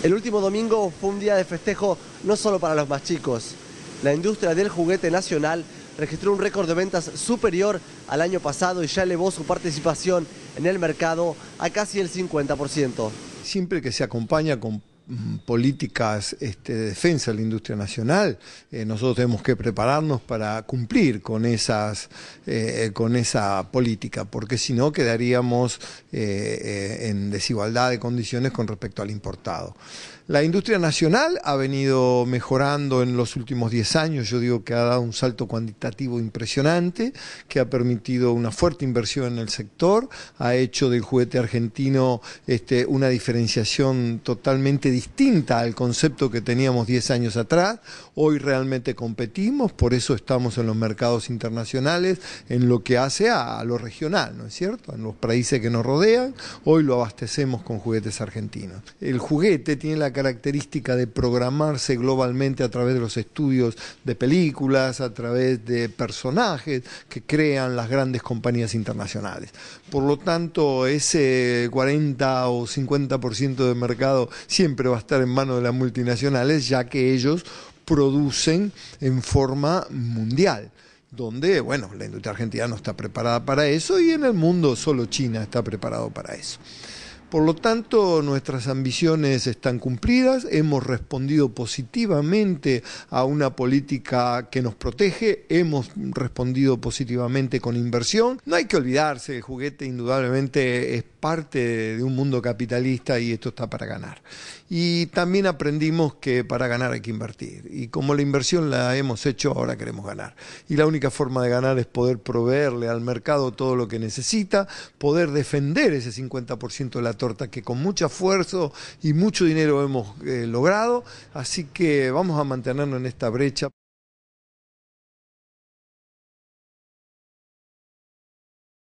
El último domingo fue un día de festejo no solo para los más chicos. La industria del juguete nacional registró un récord de ventas superior al año pasado y ya elevó su participación en el mercado a casi el 50%. Siempre que se acompaña con Mm, políticas este, de defensa de la industria nacional, eh, nosotros tenemos que prepararnos para cumplir con, esas, eh, eh, con esa política, porque si no quedaríamos en desigualdad de condiciones con respecto al importado. La industria nacional ha venido mejorando en los últimos 10 años, yo digo que ha dado un salto cuantitativo impresionante, que ha permitido una fuerte inversión en el sector, ha hecho del juguete argentino este, una diferenciación totalmente diferente distinta al concepto que teníamos 10 años atrás. Hoy realmente competimos, por eso estamos en los mercados internacionales, en lo que hace a, lo regional, ¿no es cierto? En los países que nos rodean, hoy lo abastecemos con juguetes argentinos. El juguete tiene la característica de programarse globalmente a través de los estudios de películas, a través de personajes que crean las grandes compañías internacionales. Por lo tanto, ese 40 o 50% de mercado siempre va a estar en manos de las multinacionales, ya que ellos producen en forma mundial donde, bueno, la industria argentina no está preparada para eso y en el mundo solo China está preparado para eso. Por lo tanto, nuestras ambiciones están cumplidas, hemos respondido positivamente a una política que nos protege, hemos respondido positivamente con inversión. No hay que olvidarse, el juguete indudablemente es parte de un mundo capitalista y esto está para ganar. Y también aprendimos que para ganar hay que invertir. Y como la inversión la hemos hecho, ahora queremos ganar. Y la única forma de ganar es poder proveerle al mercado todo lo que necesita, poder defender ese 50% de la torta que con mucho esfuerzo y mucho dinero hemos eh, logrado. Así que vamos a mantenernos en esta brecha.